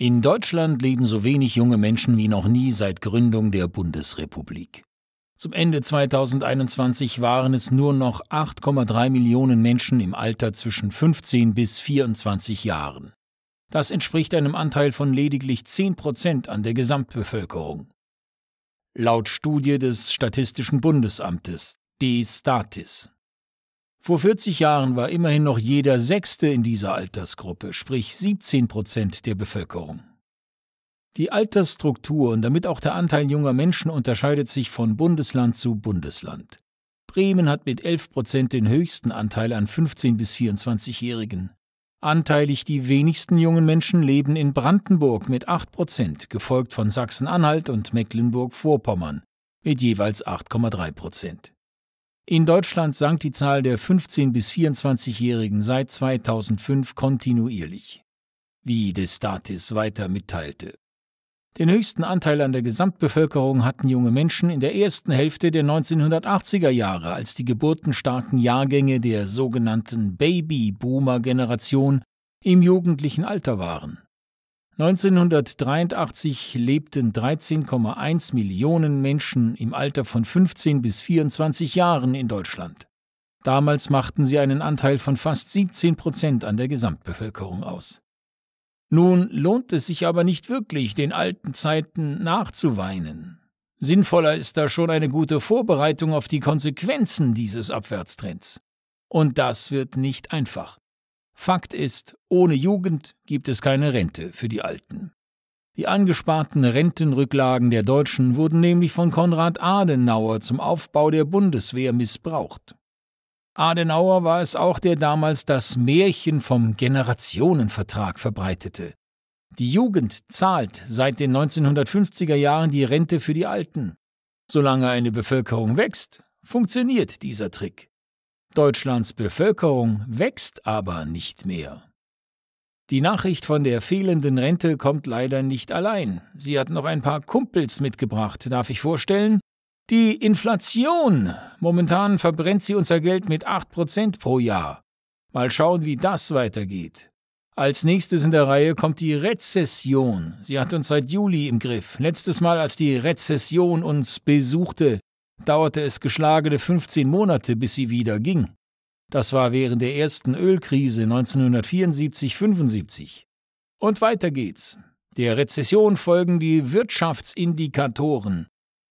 In Deutschland leben so wenig junge Menschen wie noch nie seit Gründung der Bundesrepublik. Zum Ende 2021 waren es nur noch 8,3 Millionen Menschen im Alter zwischen 15 bis 24 Jahren. Das entspricht einem Anteil von lediglich 10 Prozent an der Gesamtbevölkerung. Laut Studie des Statistischen Bundesamtes, D-Statis, vor 40 Jahren war immerhin noch jeder Sechste in dieser Altersgruppe, sprich 17 Prozent der Bevölkerung. Die Altersstruktur und damit auch der Anteil junger Menschen unterscheidet sich von Bundesland zu Bundesland. Bremen hat mit 11 Prozent den höchsten Anteil an 15- bis 24-Jährigen. Anteilig die wenigsten jungen Menschen leben in Brandenburg mit 8 Prozent, gefolgt von Sachsen-Anhalt und Mecklenburg-Vorpommern mit jeweils 8,3 Prozent. In Deutschland sank die Zahl der 15- bis 24-Jährigen seit 2005 kontinuierlich, wie Destatis weiter mitteilte. Den höchsten Anteil an der Gesamtbevölkerung hatten junge Menschen in der ersten Hälfte der 1980er Jahre, als die geburtenstarken Jahrgänge der sogenannten Baby-Boomer-Generation im jugendlichen Alter waren. 1983 lebten 13,1 Millionen Menschen im Alter von 15 bis 24 Jahren in Deutschland. Damals machten sie einen Anteil von fast 17 Prozent an der Gesamtbevölkerung aus. Nun lohnt es sich aber nicht wirklich, den alten Zeiten nachzuweinen. Sinnvoller ist da schon eine gute Vorbereitung auf die Konsequenzen dieses Abwärtstrends. Und das wird nicht einfach. Fakt ist, ohne Jugend gibt es keine Rente für die Alten. Die angesparten Rentenrücklagen der Deutschen wurden nämlich von Konrad Adenauer zum Aufbau der Bundeswehr missbraucht. Adenauer war es auch, der damals das Märchen vom Generationenvertrag verbreitete. Die Jugend zahlt seit den 1950er Jahren die Rente für die Alten. Solange eine Bevölkerung wächst, funktioniert dieser Trick. Deutschlands Bevölkerung wächst aber nicht mehr. Die Nachricht von der fehlenden Rente kommt leider nicht allein. Sie hat noch ein paar Kumpels mitgebracht, darf ich vorstellen? Die Inflation. Momentan verbrennt sie unser Geld mit 8% pro Jahr. Mal schauen, wie das weitergeht. Als nächstes in der Reihe kommt die Rezession. Sie hat uns seit Juli im Griff. Letztes Mal, als die Rezession uns besuchte, dauerte es geschlagene 15 Monate, bis sie wieder ging. Das war während der ersten Ölkrise 1974-75. Und weiter geht's. Der Rezession folgen die Wirtschaftsindikatoren.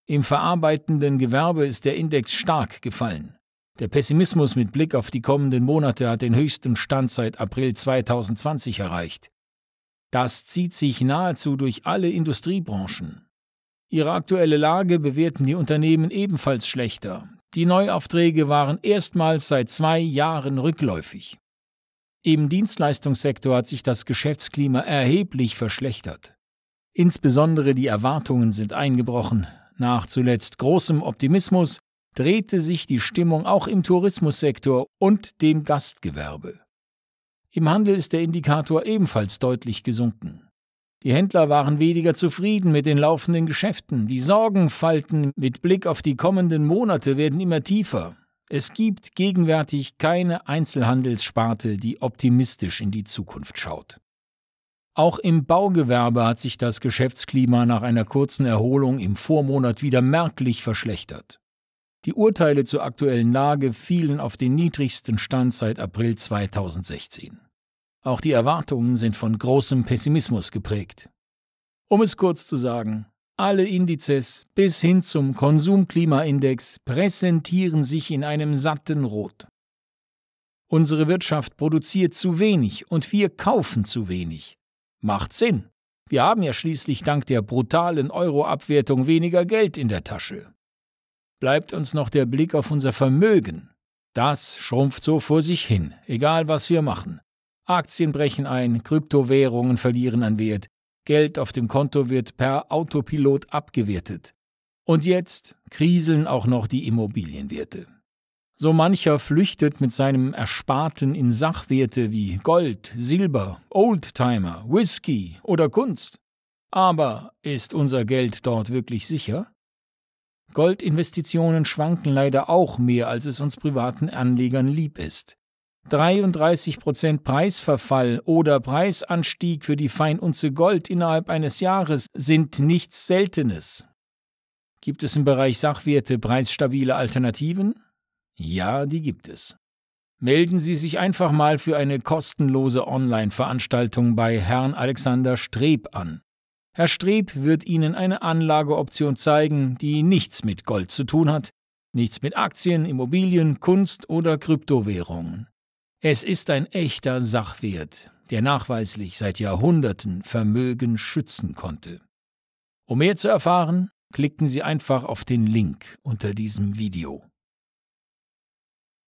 Im verarbeitenden Gewerbe ist der Index stark gefallen. Der Pessimismus mit Blick auf die kommenden Monate hat den höchsten Stand seit April 2020 erreicht. Das zieht sich nahezu durch alle Industriebranchen. Ihre aktuelle Lage bewerten die Unternehmen ebenfalls schlechter. Die Neuaufträge waren erstmals seit zwei Jahren rückläufig. Im Dienstleistungssektor hat sich das Geschäftsklima erheblich verschlechtert. Insbesondere die Erwartungen sind eingebrochen. Nach zuletzt großem Optimismus drehte sich die Stimmung auch im Tourismussektor und dem Gastgewerbe. Im Handel ist der Indikator ebenfalls deutlich gesunken. Die Händler waren weniger zufrieden mit den laufenden Geschäften. Die Sorgenfalten mit Blick auf die kommenden Monate werden immer tiefer. Es gibt gegenwärtig keine Einzelhandelssparte, die optimistisch in die Zukunft schaut. Auch im Baugewerbe hat sich das Geschäftsklima nach einer kurzen Erholung im Vormonat wieder merklich verschlechtert. Die Urteile zur aktuellen Lage fielen auf den niedrigsten Stand seit April 2016. Auch die Erwartungen sind von großem Pessimismus geprägt. Um es kurz zu sagen, alle Indizes bis hin zum Konsumklimaindex präsentieren sich in einem satten Rot. Unsere Wirtschaft produziert zu wenig und wir kaufen zu wenig. Macht Sinn. Wir haben ja schließlich dank der brutalen Euro-Abwertung weniger Geld in der Tasche. Bleibt uns noch der Blick auf unser Vermögen. Das schrumpft so vor sich hin, egal was wir machen. Aktien brechen ein, Kryptowährungen verlieren an Wert, Geld auf dem Konto wird per Autopilot abgewertet. Und jetzt kriseln auch noch die Immobilienwerte. So mancher flüchtet mit seinem Ersparten in Sachwerte wie Gold, Silber, Oldtimer, Whisky oder Kunst. Aber ist unser Geld dort wirklich sicher? Goldinvestitionen schwanken leider auch mehr, als es uns privaten Anlegern lieb ist. 33% Preisverfall oder Preisanstieg für die Feinunze Gold innerhalb eines Jahres sind nichts Seltenes. Gibt es im Bereich Sachwerte preisstabile Alternativen? Ja, die gibt es. Melden Sie sich einfach mal für eine kostenlose Online-Veranstaltung bei Herrn Alexander Streb an. Herr Streb wird Ihnen eine Anlageoption zeigen, die nichts mit Gold zu tun hat, nichts mit Aktien, Immobilien, Kunst oder Kryptowährungen. Es ist ein echter Sachwert, der nachweislich seit Jahrhunderten Vermögen schützen konnte. Um mehr zu erfahren, klicken Sie einfach auf den Link unter diesem Video.